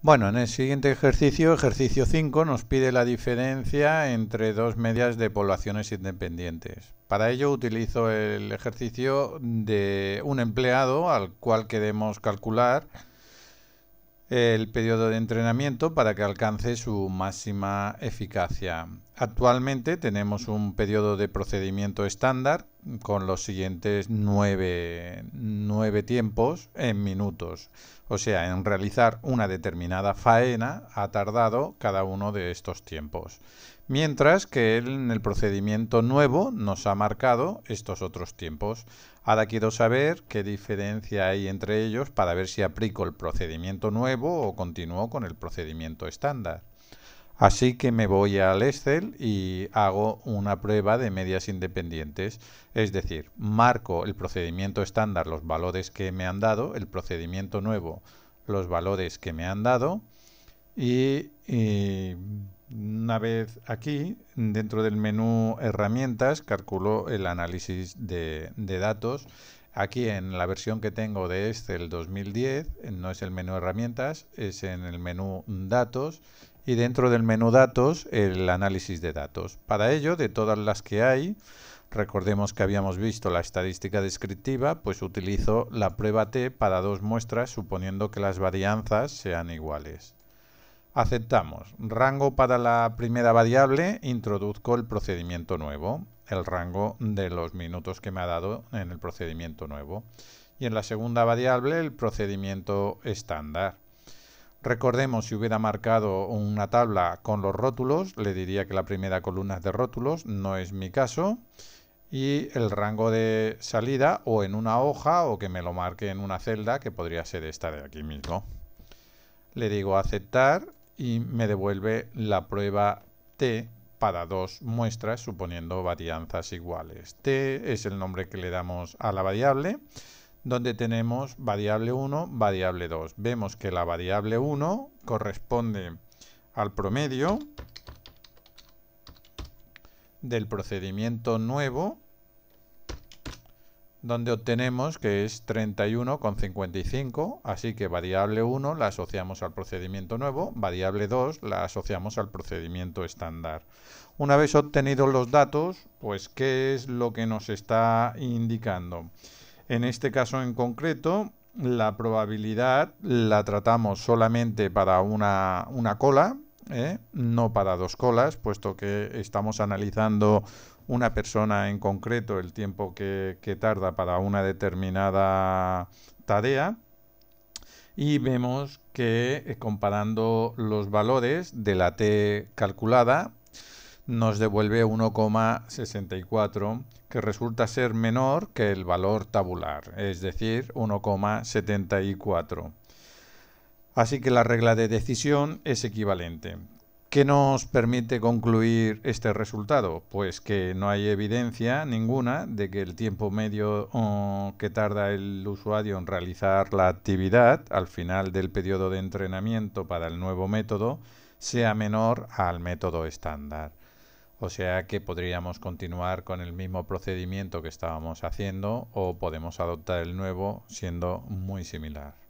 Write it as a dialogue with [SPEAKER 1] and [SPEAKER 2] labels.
[SPEAKER 1] Bueno, en el siguiente ejercicio, ejercicio 5, nos pide la diferencia entre dos medias de poblaciones independientes. Para ello utilizo el ejercicio de un empleado al cual queremos calcular el periodo de entrenamiento para que alcance su máxima eficacia. Actualmente tenemos un periodo de procedimiento estándar con los siguientes nueve nueve tiempos en minutos. O sea, en realizar una determinada faena ha tardado cada uno de estos tiempos. Mientras que en el procedimiento nuevo nos ha marcado estos otros tiempos. Ahora quiero saber qué diferencia hay entre ellos para ver si aplico el procedimiento nuevo o continúo con el procedimiento estándar. Así que me voy al Excel y hago una prueba de medias independientes, es decir, marco el procedimiento estándar, los valores que me han dado, el procedimiento nuevo, los valores que me han dado y, una vez aquí, dentro del menú herramientas, calculo el análisis de, datos. Aquí en la versión que tengo de Excel este, 2010, no es el menú herramientas, es en el menú datos y dentro del menú datos el análisis de datos. Para ello, de todas las que hay, recordemos que habíamos visto la estadística descriptiva, pues utilizo la prueba T para dos muestras suponiendo que las varianzas sean iguales. Aceptamos rango para la primera variable, introduzco el procedimiento nuevo, el rango de los minutos que me ha dado en el procedimiento nuevo. Y en la segunda variable el procedimiento estándar. Recordemos si hubiera marcado una tabla con los rótulos, le diría que la primera columna es de rótulos, no es mi caso. Y el rango de salida o en una hoja o que me lo marque en una celda, que podría ser esta de aquí mismo le digo aceptar y me devuelve la prueba T para dos muestras suponiendo varianzas iguales. T es el nombre que le damos a la variable, donde tenemos variable 1, variable 2. Vemos que la variable 1 corresponde al promedio del procedimiento nuevo donde obtenemos que es 31,55, así que variable 1 la asociamos al procedimiento nuevo, variable 2 la asociamos al procedimiento estándar. Una vez obtenidos los datos, pues ¿qué es lo que nos está indicando? En este caso en concreto, la probabilidad la tratamos solamente para una, una cola, ¿eh? no para dos colas, puesto que estamos analizando una persona en concreto el tiempo que, tarda para una determinada tarea y vemos que eh, comparando los valores de la T calculada nos devuelve 1,64 que resulta ser menor que el valor tabular, es decir, 1,74. Así que la regla de decisión es equivalente. ¿Qué nos permite concluir este resultado? Pues que no hay evidencia ninguna de que el tiempo medio oh, que tarda el usuario en realizar la actividad al final del periodo de entrenamiento para el nuevo método sea menor al método estándar. O sea que podríamos continuar con el mismo procedimiento que estábamos haciendo o podemos adoptar el nuevo siendo muy similar.